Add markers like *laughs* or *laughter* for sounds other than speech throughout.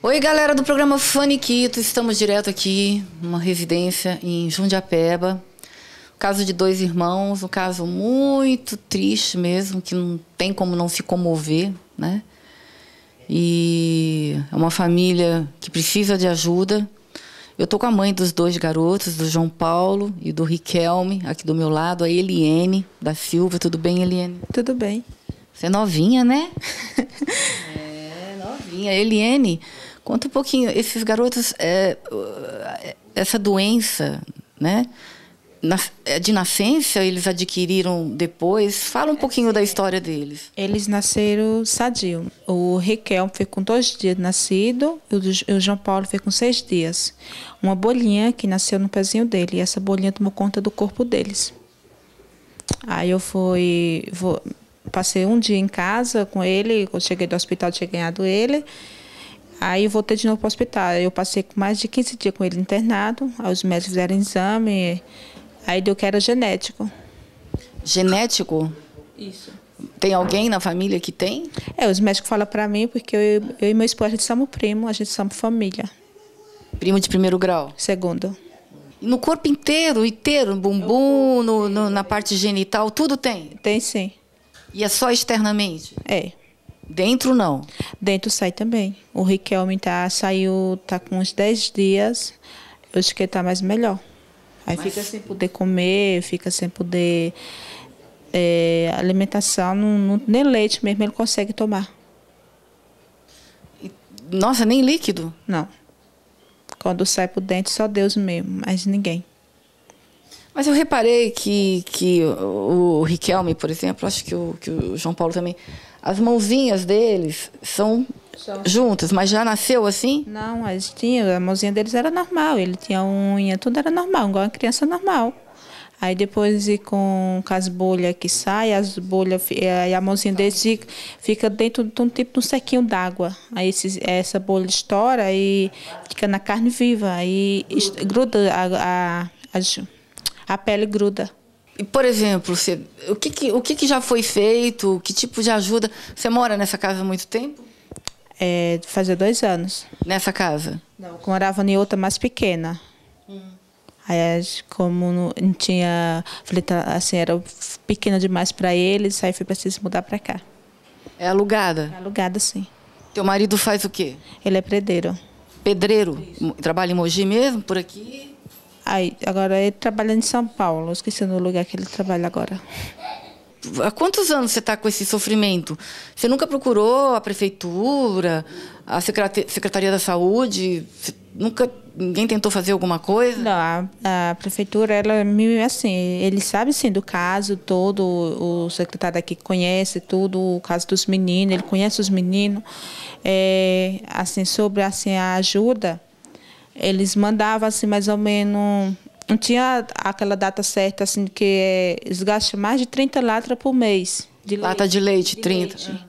Oi, galera do programa Faniquito. Estamos direto aqui numa residência em Jundiapeba. O caso de dois irmãos, um caso muito triste mesmo, que não tem como não se comover, né? E é uma família que precisa de ajuda. Eu tô com a mãe dos dois garotos, do João Paulo e do Riquelme, aqui do meu lado, a Eliene da Silva. Tudo bem, Eliene? Tudo bem. Você é novinha, né? *laughs* é, novinha. Eliene, Conta um pouquinho, esses garotos, é, é essa doença, né? É de nascença, eles adquiriram depois? Fala um pouquinho da história deles. Eles nasceram sadio. O Riquel foi com dois dias nascido e o João Paulo foi com seis dias. Uma bolinha que nasceu no pezinho dele e essa bolinha tomou conta do corpo deles. Aí eu fui. Vou, passei um dia em casa com ele, eu cheguei do hospital, tinha ganhado ele. Aí eu voltei de novo para o hospital. Eu passei mais de 15 dias com ele internado. Aí os médicos fizeram exame. Aí deu que era genético. Genético? Isso. Tem alguém na família que tem? É, os médicos falam para mim, porque eu, eu, e meu esposo, a gente somos primo, a gente somos família. Primo de primeiro grau? Segundo. No corpo inteiro, inteiro, no bumbum, no, no, na parte genital, tudo tem? Tem sim. E é só externamente? É. Dentro não? Dentro sai também. O Riquelme tá, saiu, tá com uns 10 dias. Eu acho que tá mais melhor. Aí Mas... fica sem poder comer, fica sem poder. É, alimentação, não, não, nem leite mesmo ele consegue tomar. Nossa, nem líquido? Não. Quando sai por dentro, só Deus mesmo, mais ninguém. Mas eu reparei que, que o Riquelme, por exemplo, acho que o, que o João Paulo também, as mãozinhas deles são juntas, mas já nasceu assim? Não, eles tinha. a mãozinha deles era normal, ele tinha unha, tudo era normal, igual uma criança normal. Aí depois com, com as bolhas que saem, as bolhas, e eh, a mãozinha tá. deles fica, fica dentro de um tipo de um sequinho d'água. Aí essa bolha estoura e fica na carne viva. Aí gruda, gruda a, a, a, a pele gruda por exemplo, você, o, que, que o que, que, já foi feito? Que tipo de ajuda? Você mora nessa casa há muito tempo? É, fazia dois anos. Nessa casa? Não, eu morava em outra mais pequena. Hum. Aí, como não tinha. Tá, assim, era pequena demais para eles, aí foi preciso mudar para cá. É alugada? É alugada, sim. Teu marido faz o quê? Ele é pedreiro. Pedreiro? Trabalha em Mogi mesmo, por aqui? Aí, agora ele trabalha em São Paulo, esqueci no lugar que ele trabalha agora. Há quantos anos você está com esse sofrimento? Você nunca procurou a prefeitura, a Secretaria da Saúde? Você nunca ninguém tentou fazer alguma coisa? Não, a, a, prefeitura, ela é assim, ele sabe sim do caso todo, o secretário aqui conhece tudo, o caso dos meninos, ele conhece os meninos. É, assim, sobre assim, a ajuda, eles mandavam assim mais ou menos. Não tinha aquela data certa, assim, que é, eles gastam mais de 30 latas por mês. De Lata leite. de leite, de 30. Leite. É.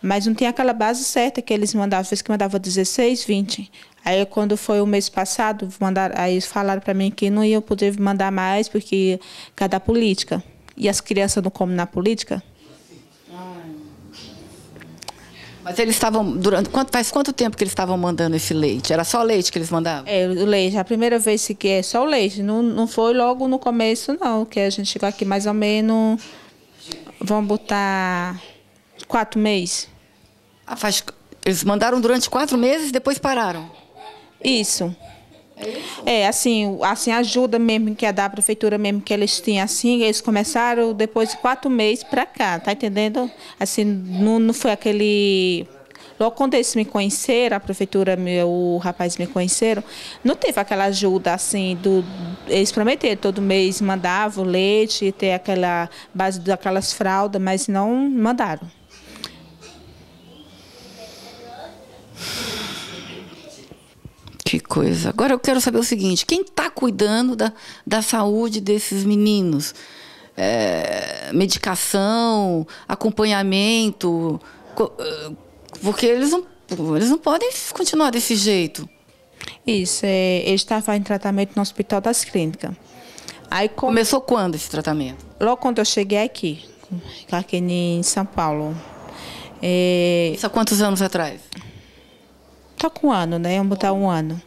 Mas não tinha aquela base certa que eles mandavam. Fez que mandava 16, 20. Aí quando foi o mês passado, mandar aí falaram para mim que não iam poder mandar mais, porque cada política. E as crianças não comem na política. Mas eles estavam durante quanto faz quanto tempo que eles estavam mandando esse leite? Era só leite que eles mandavam? É, o leite. A primeira vez que é só o leite, não, não foi logo no começo não, que a gente chegou aqui mais ou menos vão botar quatro meses. Ah, faz, eles mandaram durante quatro meses, e depois pararam. Isso. É, isso? é assim, assim, ajuda mesmo que é da prefeitura mesmo que eles tinham assim, eles começaram depois de quatro meses para cá, tá entendendo? Assim, não, não foi aquele Logo quando eles me conheceram, a prefeitura, meu, o rapaz me conheceram, não teve aquela ajuda assim do. Eles prometeram, todo mês mandavam leite, ter aquela base daquelas fraldas, mas não mandaram. Que coisa. Agora eu quero saber o seguinte: quem está cuidando da, da saúde desses meninos? É, medicação, acompanhamento? Eh, porque eles não, eles não podem continuar desse jeito. Isso, é, ele estava em tratamento no Hospital das Clínicas. Aí Começou quando esse tratamento? Logo quando eu cheguei aqui, aqui em São Paulo. É... Isso há quantos anos atrás? Tá com um ano, né? Vamos botar um ano.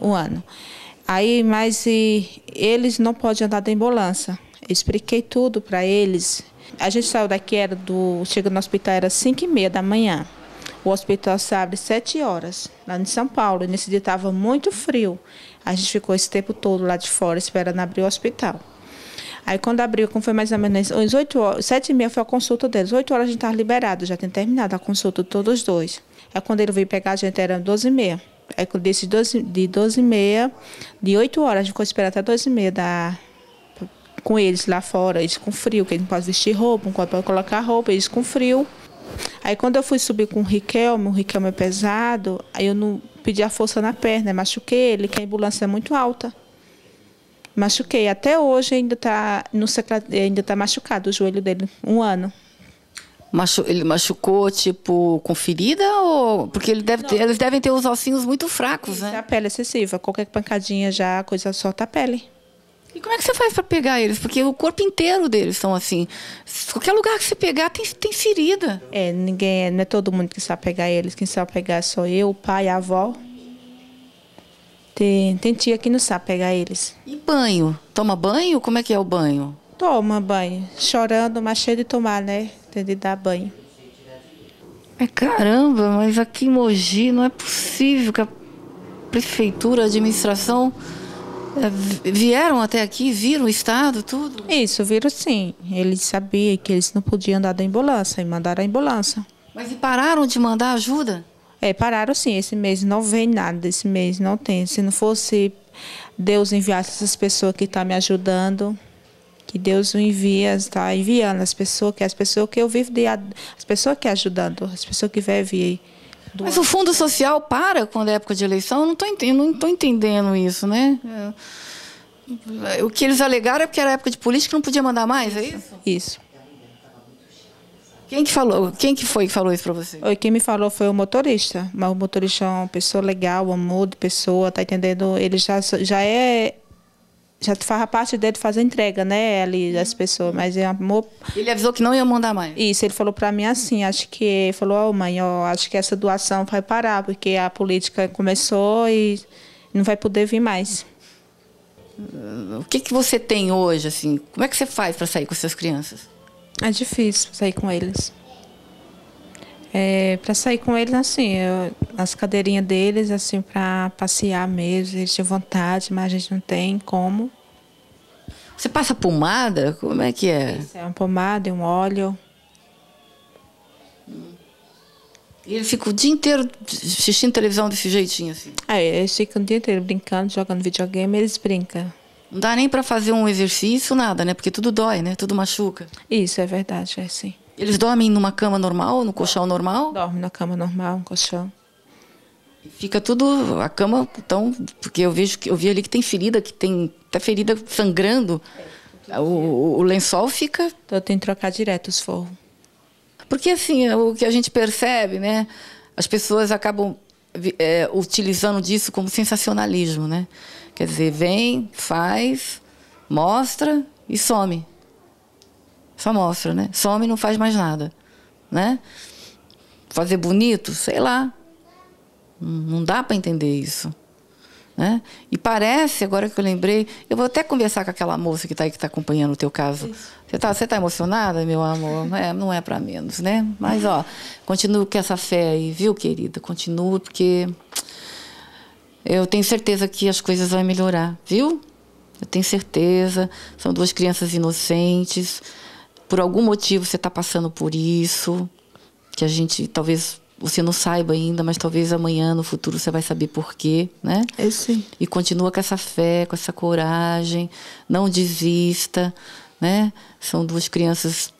Um ano. Aí, mas e, eles não podem andar de ambulância. Eu expliquei tudo para eles. A gente saiu daqui, era do, chega no hospital, era 5 e meia da manhã. O hospital se abre 7 horas, lá em São Paulo. E nesse dia estava muito frio. A gente ficou esse tempo todo lá de fora esperando abrir o hospital. Aí quando abriu, como foi mais ou menos às 7 e meia foi a consulta deles. 8 horas a gente estava liberado, já tinha terminado a consulta de todos os dois. Aí é quando ele veio pegar, a gente era 12 e meia. Aí desse 12, de 12 e meia, de 8 horas, a gente ficou esperando até 12 e meia da, com eles lá fora, eles com frio, que eles não podem vestir roupa, não podem colocar roupa, eles com frio. Aí quando eu fui subir com o Riquelme, o Riquelme é pesado, aí eu não pedi a força na perna, machuquei ele, que a ambulância é muito alta. Machuquei. Até hoje ainda está ainda tá machucado o joelho dele, um ano. Machu... Ele machucou, tipo, com ferida? Ou... Porque ele deve ter... eles devem ter os ossinhos muito fracos, Isso, né? É a pele excessiva. Qualquer pancadinha já, a coisa solta a pele. E como é que você faz para pegar eles? Porque o corpo inteiro deles são assim. Qualquer lugar que você pegar tem, tem ferida. É, ninguém, não é todo mundo que sabe pegar eles. Quem sabe pegar é só eu, o pai, a avó. Tem, tem tia que não sabe pegar eles. E banho? Toma banho? Como é que é o banho? Toma banho. Chorando, mas cheio de tomar, né? De dar banho. É caramba, mas aqui em Mogi não é possível que a prefeitura, a administração eh, vieram até aqui, viram o estado, tudo? Isso, viram sim. Eles sabiam que eles não podiam andar da ambulância e mandaram a ambulância. Mas e pararam de mandar ajuda? É, pararam sim. Esse mês não vem nada, esse mês não tem. Se não fosse Deus enviasse essas pessoas que estão tá me ajudando, que Deus o envia, está enviando as pessoas que as pessoas que eu vivo de as pessoas que ajudando, as pessoas que vivem do... Mas o fundo social para quando é época de eleição? Eu não estou entendendo, entendendo, isso, né? É. O que eles alegaram é porque era época de política não podia mandar mais, é isso? Isso. Quem que falou? Quem que foi que falou isso para você? Quem me falou foi o motorista. Mas o motorista é uma pessoa legal, um amor de pessoa, tá entendendo? Ele já, já é já a parte dele fazer entrega, né? Ali as uhum. pessoas, mas ele é amor. Ele avisou que não ia mandar mais. Isso, ele falou para mim assim, acho que falou, ó, oh, mãe, ó, acho que essa doação vai parar porque a política começou e não vai poder vir mais. O que que você tem hoje assim? Como é que você faz para sair com suas crianças? É difícil sair com eles. É, para sair com eles, assim, eu, as cadeirinhas deles, assim, para passear mesmo, eles tinham vontade, mas a gente não tem como. Você passa pomada? Como é que é? Isso, é uma pomada e é um óleo. E ele fica o dia inteiro assistindo televisão desse jeitinho, assim? É, eles ficam o dia inteiro brincando, jogando videogame, eles brincam. Não dá nem para fazer um exercício, nada, né? Porque tudo dói, né? Tudo machuca. Isso, é verdade, é assim. Eles dormem numa cama normal, no colchão normal? Dorme na cama normal, no colchão. Fica tudo a cama, então, porque eu vejo que eu vi ali que tem ferida, que tem até ferida sangrando. O, o, o lençol fica. Então, tem que trocar direto os forros. Porque assim, é o que a gente percebe, né? As pessoas acabam é, utilizando disso como sensacionalismo, né? Quer dizer, vem, faz, mostra e some. Só mostra, né? Some e não faz mais nada, né? Fazer bonito, sei lá. Não dá para entender isso. Né? E parece, agora que eu lembrei, eu vou até conversar com aquela moça que está aí que está acompanhando o teu caso. Você está tá emocionada, meu amor? *laughs* É, não é para menos, né? Mas ó, continua com essa fé aí, viu, querida? Continua, porque eu tenho certeza que as coisas vão melhorar, viu? Eu tenho certeza. São duas crianças inocentes por algum motivo você está passando por isso, que a gente talvez você não saiba ainda, mas talvez amanhã, no futuro, você vai saber por quê, né? É sim. E continua com essa fé, com essa coragem, não desista, né? São duas crianças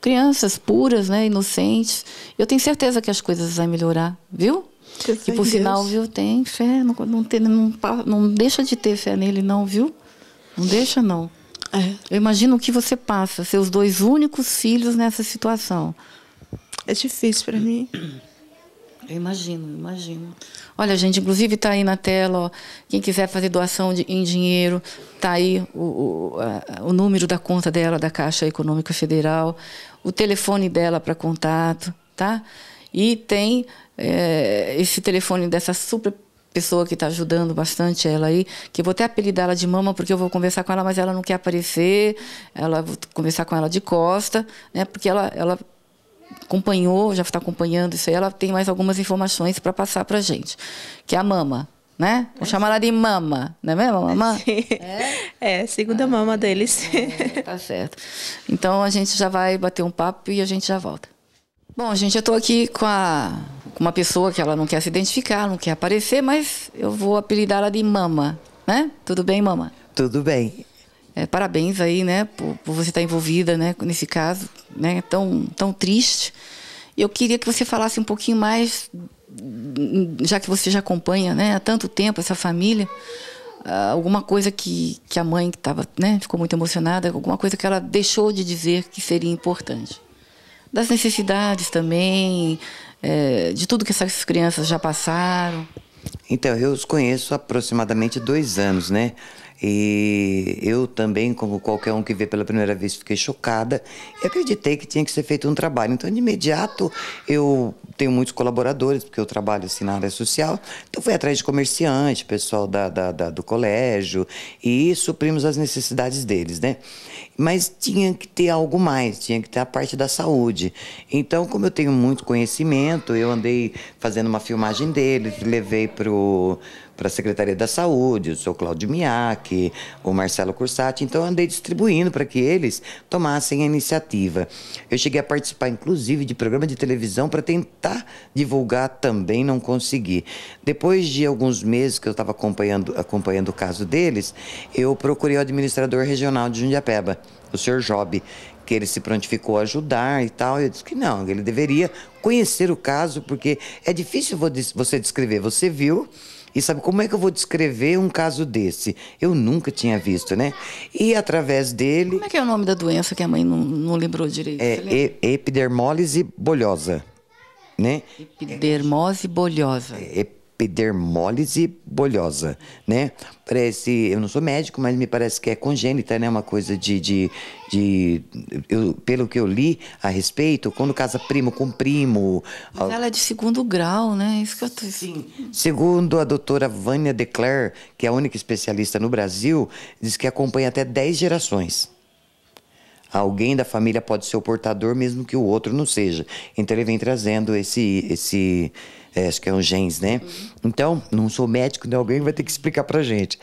crianças puras, né, inocentes. Eu tenho certeza que as coisas vão melhorar, viu? e por sinal, viu, tem fé, não, não, tem, não, não deixa de ter fé nele não, viu? Não deixa não. É. Eu imagino o que você passa, seus dois únicos filhos nessa situação. É difícil para mim. Eu imagino, imagino. Olha, gente, inclusive está aí na tela, ó, quem quiser fazer doação de, em dinheiro, está aí o, o, a, o, número da conta dela, da Caixa Econômica Federal, o telefone dela para contato, tá? E tem é, esse telefone dessa super pessoa que está ajudando bastante ela aí, que eu vou até apelidar ela de mama, porque eu vou conversar com ela, mas ela não quer aparecer, ela vou conversar com ela de costa, né? Porque ela, ela acompanhou, já está acompanhando isso aí, ela tem mais algumas informações para passar para gente, que é a mama. Né? Vou chamar ela de mama, não é mesmo, mamã? *laughs* É, é segunda ah, mama deles. É, tá certo. Então a gente já vai bater um papo e a gente já volta. Bom, gente, eu estou aqui com, a, com uma pessoa que ela não quer se identificar, não quer aparecer, mas eu vou apelidar ela de Mama, né? Tudo bem, Mama? Tudo bem. É, parabéns aí, né, por, por você estar envolvida, né, nesse caso, né, tão, tão triste. Eu queria que você falasse um pouquinho mais, já que você já acompanha, né, há tanto tempo essa família, ah, alguma coisa que, que a mãe que estava, né, ficou muito emocionada, alguma coisa que ela deixou de dizer que seria importante das necessidades também, é, de tudo que essas crianças já passaram? Então, eu os conheço há aproximadamente dois anos, né? E eu também, como qualquer um que vê pela primeira vez, fiquei chocada e acreditei que tinha que ser feito um trabalho. Então, de imediato, eu tenho muitos colaboradores, porque eu trabalho assim na área social. Então, fui atrás de comerciante, pessoal da, da, da, do colégio, e suprimos as necessidades deles, né? Mas tinha que ter algo mais, tinha que ter a parte da saúde. Então, como eu tenho muito conhecimento, eu andei fazendo uma filmagem deles, levei para o para a Secretaria da Saúde, o seu Claudio Miak, o Marcelo Cursati. Então, eu andei distribuindo para que eles tomassem a iniciativa. Eu cheguei a participar, inclusive, de programa de televisão para tentar divulgar também, não consegui. Depois de alguns meses que eu estava acompanhando, acompanhando o caso deles, eu procurei o administrador regional de Jundiapeba, o senhor Job, que ele se prontificou a ajudar e tal. Eu disse que não, ele deveria conhecer o caso, porque é difícil você descrever. Você viu e sabe como é que eu vou descrever um caso desse? Eu nunca tinha visto, né? E através dele. Como é que é o nome da doença que a mãe não, não lembrou direito? É epidermólise bolhosa, né? Epidermose bolhosa. É, epidermólise bolhosa, né? Parece, eu não sou médico, mas me parece que é congênita, né? Uma coisa de, de, de eu, pelo que eu li a respeito, quando casa primo com primo. Mas ela é de segundo grau, né? É isso que eu tô... Sim. Segundo a doutora Vânia Decler, que é a única especialista no Brasil, diz que acompanha até 10 gerações. Alguém da família pode ser o portador, mesmo que o outro não seja. Então ele vem trazendo esse. esse é, acho que é um genes, né? Uhum. Então, não sou médico, né? Alguém vai ter que explicar pra gente.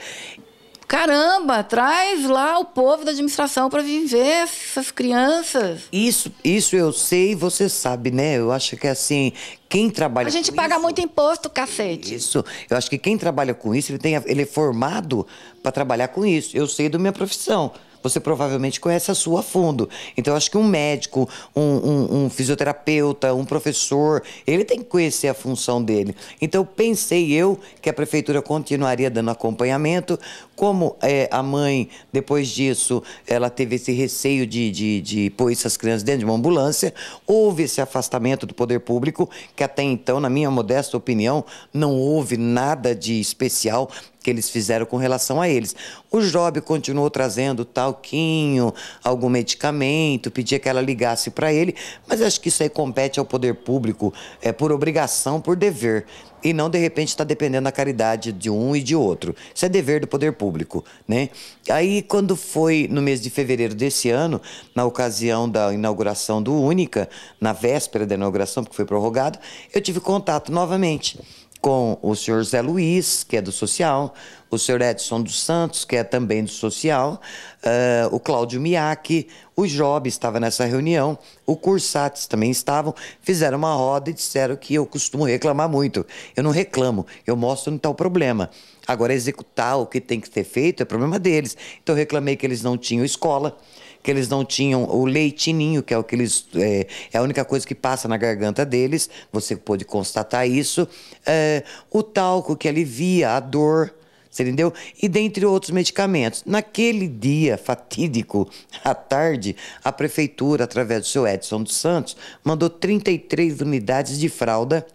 Caramba, traz lá o povo da administração para viver essas crianças. Isso, isso eu sei, você sabe, né? Eu acho que é assim, quem trabalha A gente paga isso, muito imposto, cacete. Isso. Eu acho que quem trabalha com isso, ele tem ele é formado para trabalhar com isso. Eu sei da minha profissão você provavelmente conhece a sua a fundo. Então, acho que um médico, um, um, um, fisioterapeuta, um professor, ele tem que conhecer a função dele. Então, pensei eu que a prefeitura continuaria dando acompanhamento. Como é, a mãe, depois disso, ela teve esse receio de, de, de pôr essas crianças dentro de uma ambulância, houve esse afastamento do poder público, que até então, na minha modesta opinião, não houve nada de especial que eles fizeram com relação a eles. O Job continuou trazendo talquinho, algum medicamento, pedia que ela ligasse para ele, mas acho que isso aí compete ao poder público, é por obrigação, por dever, e não de repente está dependendo da caridade de um e de outro. Isso é dever do poder público, né? Aí quando foi no mês de fevereiro desse ano, na ocasião da inauguração do Única, na véspera da inauguração, porque foi prorrogado, eu tive contato novamente com o senhor Zé Luiz, que é do Social, o senhor Edson dos Santos, que é também do Social, uh, o Cláudio Miaki, o Job estava nessa reunião, o Cursates também estavam, fizeram uma roda e disseram que eu costumo reclamar muito. Eu não reclamo, eu mostro onde está o problema. Agora, executar o que tem que ser feito é problema deles. Então, eu reclamei que eles não tinham escola, que eles não tinham o leitininho, que é o que eles é, é a única coisa que passa na garganta deles. Você pôde constatar isso. É, o talco que alivia a dor. Você entendeu? E dentre outros medicamentos. Naquele dia fatídico, à tarde, a prefeitura, através do seu Edson dos Santos, mandou 33 unidades de fralda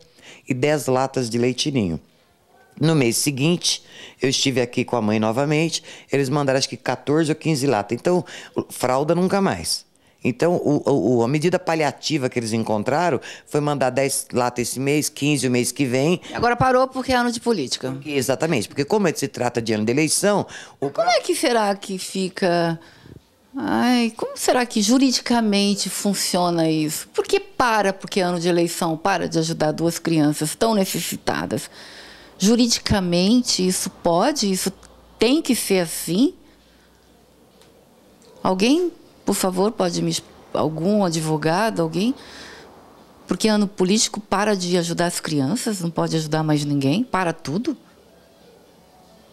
e 10 latas de leitinho. No mês seguinte, eu estive aqui com a mãe novamente. Eles mandaram acho que 14 ou 15 latas. Então, fralda nunca mais. Então, o, o, a medida paliativa que eles encontraram foi mandar 10 latas esse mês, 15 o mês que vem. Agora parou porque é ano de política. Porque, exatamente, porque como se trata de ano de eleição. O... Como é que será que fica. Ai, como será que juridicamente funciona isso? Por que para porque é ano de eleição? Para de ajudar duas crianças tão necessitadas. Juridicamente, isso pode? Isso tem que ser assim? Alguém, por favor, pode me. Algum advogado, alguém? Porque ano político para de ajudar as crianças, não pode ajudar mais ninguém, para tudo?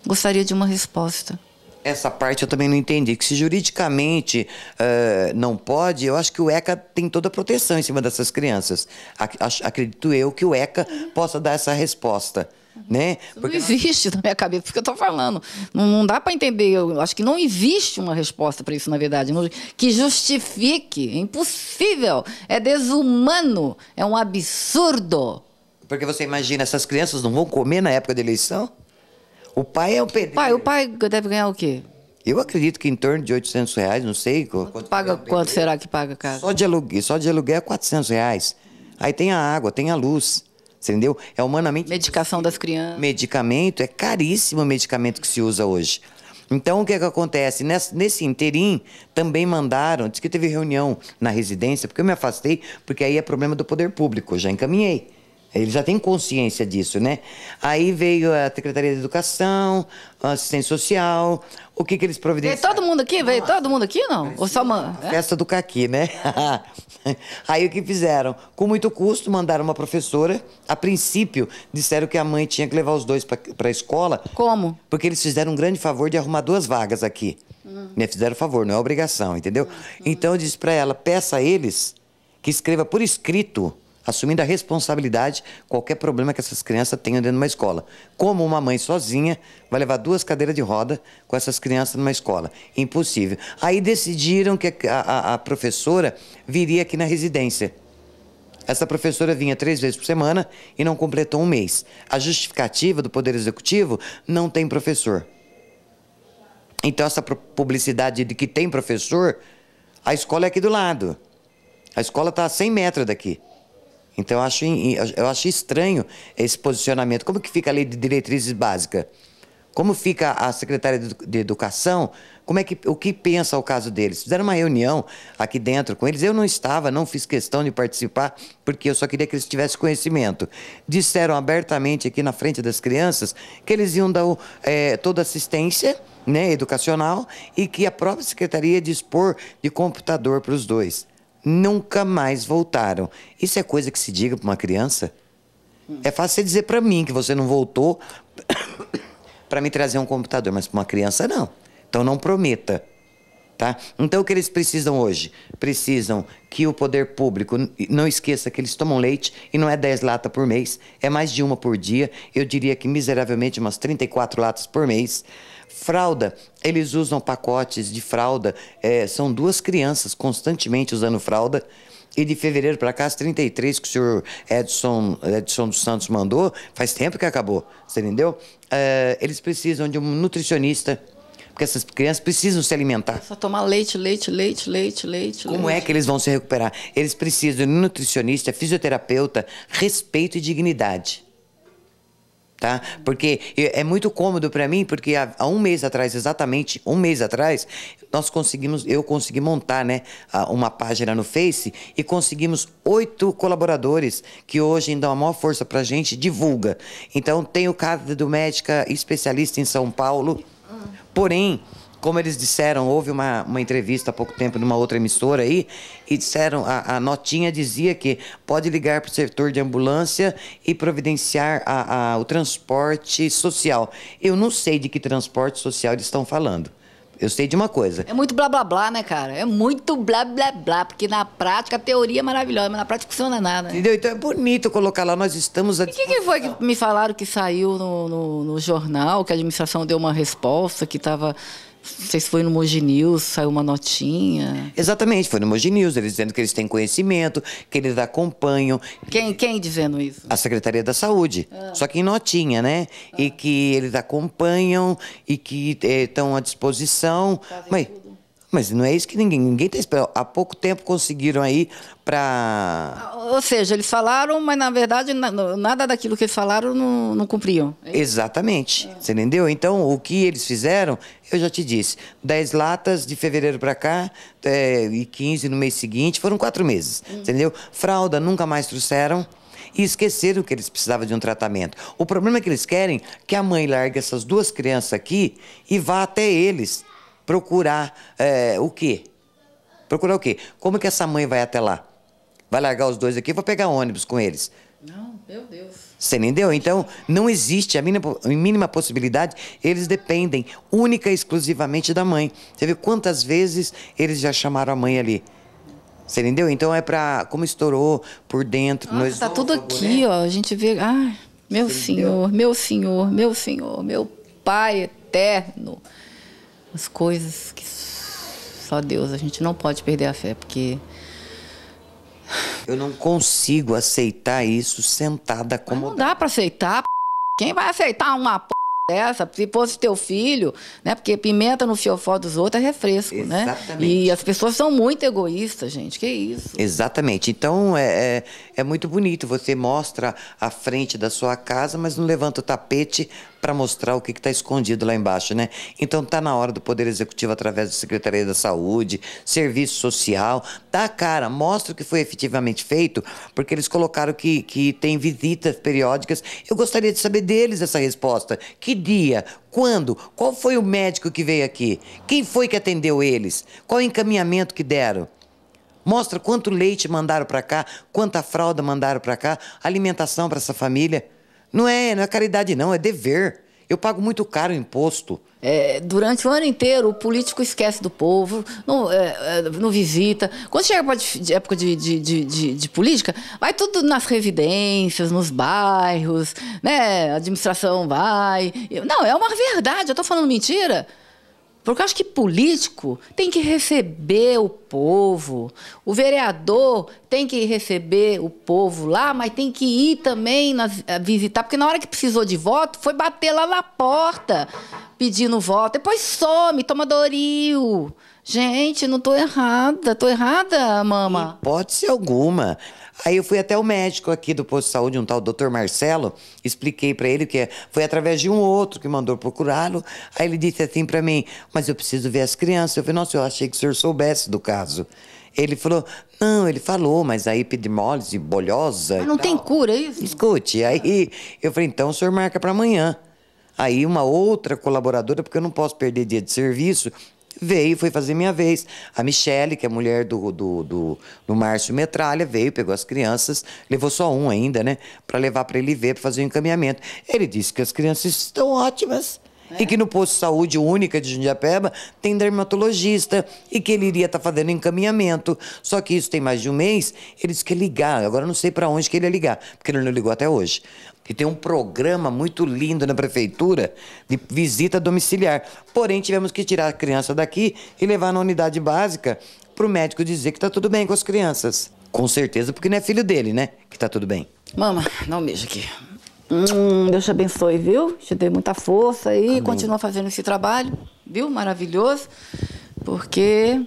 Gostaria de uma resposta. Essa parte eu também não entendi. Que se juridicamente uh, não pode, eu acho que o ECA tem toda a proteção em cima dessas crianças. Ac acredito eu que o ECA possa dar essa resposta. Né? Porque... Não existe na minha cabeça, porque eu estou falando. Não, não dá para entender. Eu acho que não existe uma resposta para isso, na verdade, não, que justifique. É impossível. É desumano. É um absurdo. Porque você imagina, essas crianças não vão comer na época da eleição? O pai é o pedreiro. Pai, o pai deve ganhar o quê? Eu acredito que em torno de 800 reais, não sei. Quanto, paga, é quanto será que paga, cara? Só de aluguel, só de aluguel é 400 reais. Aí tem a água, tem a luz. Entendeu? É humanamente. Medicação das crianças. Medicamento, é caríssimo o medicamento que se usa hoje. Então, o que, é que acontece? Nesse, nesse interim, também mandaram, Disse que teve reunião na residência, porque eu me afastei, porque aí é problema do poder público, eu já encaminhei. Ele já tem consciência disso, né? Aí veio a Secretaria de Educação, assistência social, o que que eles providenciaram? Veio todo mundo aqui? Veio Nossa. todo mundo aqui, não? Ou só uma... Festa do caqui, né? *laughs* Aí o que fizeram? Com muito custo, mandaram uma professora. A princípio, disseram que a mãe tinha que levar os dois para a escola. Como? Porque eles fizeram um grande favor de arrumar duas vagas aqui. Hum. Me né? fizeram favor, não é obrigação, entendeu? Hum. Então eu disse para ela, peça a eles que escreva por escrito assumindo a responsabilidade qualquer problema que essas crianças tenham dentro de uma escola. Como uma mãe sozinha vai levar duas cadeiras de roda com essas crianças numa escola? Impossível. Aí decidiram que a, a, a professora viria aqui na residência. Essa professora vinha três vezes por semana e não completou um mês. A justificativa do Poder Executivo não tem professor. Então, essa publicidade de que tem professor, a escola é aqui do lado. A escola está a 100 metros daqui. Então eu acho, eu acho estranho esse posicionamento. Como que fica a lei de diretrizes básicas? Como fica a secretária de Educação? Como é que, o que pensa o caso deles? Fizeram uma reunião aqui dentro com eles. Eu não estava, não fiz questão de participar, porque eu só queria que eles tivessem conhecimento. Disseram abertamente aqui na frente das crianças que eles iam dar é, toda assistência né, educacional e que a própria secretaria ia dispor de computador para os dois nunca mais voltaram. Isso é coisa que se diga para uma criança? É fácil você dizer para mim que você não voltou *coughs* para me trazer um computador, mas para uma criança não. Então não prometa. Tá? Então o que eles precisam hoje? Precisam que o poder público não esqueça que eles tomam leite e não é 10 latas por mês, é mais de uma por dia, eu diria que miseravelmente umas 34 latas por mês. Fralda, eles usam pacotes de fralda, é, são duas crianças constantemente usando fralda. E de fevereiro para cá, as 33 que o senhor Edson, Edson dos Santos mandou, faz tempo que acabou, você entendeu? É, eles precisam de um nutricionista, porque essas crianças precisam se alimentar. Só tomar leite, leite, leite, leite, leite. Como é leite. é que eles vão se recuperar? Eles precisam de um nutricionista, fisioterapeuta, respeito e dignidade tá? Porque é muito cômodo para mim, porque há, um mês atrás, exatamente um mês atrás, nós conseguimos, eu consegui montar, né, uma página no Face e conseguimos oito colaboradores que hoje dão a maior força para a gente, divulga. Então tem o caso do médica especialista em São Paulo, hum. porém como eles disseram, houve uma, uma entrevista há pouco tempo numa outra emissora aí, e disseram, a, a notinha dizia que pode ligar para o setor de ambulância e providenciar a, a, o transporte social. Eu não sei de que transporte social eles estão falando. Eu sei de uma coisa. É muito blá blá blá, né, cara? É muito blá blá blá, porque na prática a teoria é maravilhosa, mas na prática funciona nada. Né? Entendeu? Então é bonito colocar lá, nós estamos a. O que, que, foi que me falaram que saiu no, no, no jornal, que a administração deu uma resposta, que estava não sei se foi no Moji News, saiu uma notinha. Exatamente, foi no Moji News, eles dizendo que eles têm conhecimento, que eles acompanham. Quem, quem dizendo isso? A Secretaria da Saúde, ah. só que em notinha, né? Ah. E que eles acompanham e que estão eh, é, à disposição. Fazem Mas, tudo mas não é isso que ninguém ninguém está esperando. Há pouco tempo conseguiram aí para. Ou seja, eles falaram, mas na verdade nada daquilo que eles falaram não, não cumpriam. É Exatamente. É. Você entendeu? Então o que eles fizeram, eu já te disse, 10 latas de fevereiro para cá é, e 15 no mês seguinte, foram quatro meses. Hum. Entendeu? Fralda nunca mais trouxeram e esqueceram que eles precisavam de um tratamento. O problema é que eles querem é que a mãe largue essas duas crianças aqui e vá até eles procurar é, o quê? Procurar o quê? Como que essa mãe vai até lá? Vai largar os dois aqui, vou pegar ônibus com eles. Não, meu Deus. Você entendeu? Então, não existe a mínima, a mínima possibilidade, eles dependem única e exclusivamente da mãe. Você vê quantas vezes eles já chamaram a mãe ali. Você entendeu? Então é pra. Como estourou por dentro. Ah, Nossa, tá tudo aqui, ó. A gente vê. Ah, meu Você senhor, entendeu? meu senhor, meu senhor, meu pai eterno as coisas que só Deus, a gente não pode perder a fé, porque eu não consigo aceitar isso sentada como Não dá para aceitar. Quem vai aceitar uma p essa, se fosse teu filho, né? Porque pimenta no fiofó dos outros é refresco, né? Exatamente. né? E as pessoas são muito egoístas, gente. Que isso? Exatamente. Então é, é, é muito bonito. Você mostra a frente da sua casa, mas não levanta o tapete para mostrar o que está escondido lá embaixo, né? Então tá na hora do Poder Executivo através da Secretaria da Saúde, Serviço Social, dá a cara, mostra o que foi efetivamente feito, porque eles colocaram que, que tem visitas periódicas. Eu gostaria de saber deles essa resposta. Que dia? Quando? Qual foi o médico que veio aqui? Quem foi que atendeu eles? Qual o encaminhamento que deram? Mostra quanto leite mandaram para cá, quanta fralda mandaram para cá, alimentação para essa família. Não é, não é caridade não, é dever. Eu pago muito caro o imposto. É, durante o ano inteiro, o político esquece do povo, não, é, é não visita. Quando chega a época de, de, de, de, política, vai tudo nas residências, nos bairros, né? A administração vai. Não, é uma verdade, eu estou falando mentira. Porque eu acho que político tem que receber o povo, o vereador tem que receber o povo lá, mas tem que ir também nas, eh, visitar, porque na hora que precisou de voto, foi bater lá na porta pedindo voto, depois some, toma Doril. Gente, não tô errada. Tô errada, mama? ser alguma. Aí eu fui até o médico aqui do posto de saúde, um tal doutor Marcelo, expliquei para ele que é, foi através de um outro que mandou procurá-lo. Aí ele disse assim para mim: "Mas eu preciso ver as crianças". Eu falei: "Nossa, eu achei que o senhor soubesse do caso". Ele falou: "Não, ele falou, mas a epidemólise bolhosa". Mas não tem cura é isso? Escute, aí eu falei: "Então o senhor marca para amanhã". Aí uma outra colaboradora, porque eu não posso perder dia de serviço, veio, e foi fazer minha vez. A Michele, que é mulher do, do, do, do Márcio Metralha, veio, pegou as crianças, levou só um ainda, né? Para levar para ele ver, para fazer o um encaminhamento. Ele disse que as crianças estão ótimas. É. E que no posto de saúde única de Jundiapeba tem dermatologista e que ele iria estar tá fazendo encaminhamento. Só que isso tem mais de um mês, ele disse que ia ligar. Agora não sei para onde que ele ia ligar, porque ele não ligou até hoje que tem um programa muito lindo na prefeitura de visita domiciliar. Porém, tivemos que tirar a criança daqui e levar na unidade básica para o médico dizer que está tudo bem com as crianças. Com certeza, porque não é filho dele, né? Que está tudo bem. Mama, dá um beijo aqui. Hum, Deus te abençoe, viu? Te dê muita força e Amém. continua fazendo esse trabalho, viu? Maravilhoso. Porque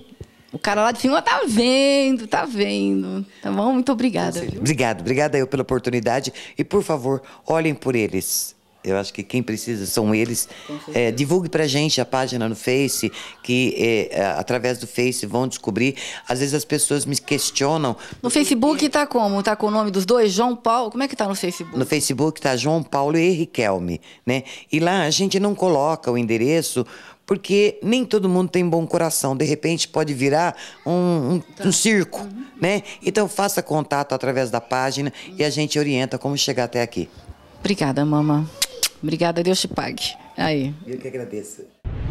o cara lá de cima tá vendo, tá vendo. Tá bom? Muito obrigada. Viu? Obrigado, obrigada eu pela oportunidade. E, por favor, olhem por eles. Eu acho que quem precisa são eles. É, divulgue para gente a página no Face, que é, é, através do Face vão descobrir. Às vezes as pessoas me questionam. No Facebook está como? Está com o nome dos dois? João Paulo? Como é que está no Facebook? No Facebook está João Paulo e Riquelme, né? E lá a gente não coloca o endereço porque nem todo mundo tem bom coração. De repente pode virar um, um, então. um circo, uhum. né? Então faça contato através da página e a gente orienta como chegar até aqui. Obrigada, mama. Obrigada, Deus te pague. Aí. Eu que agradeço.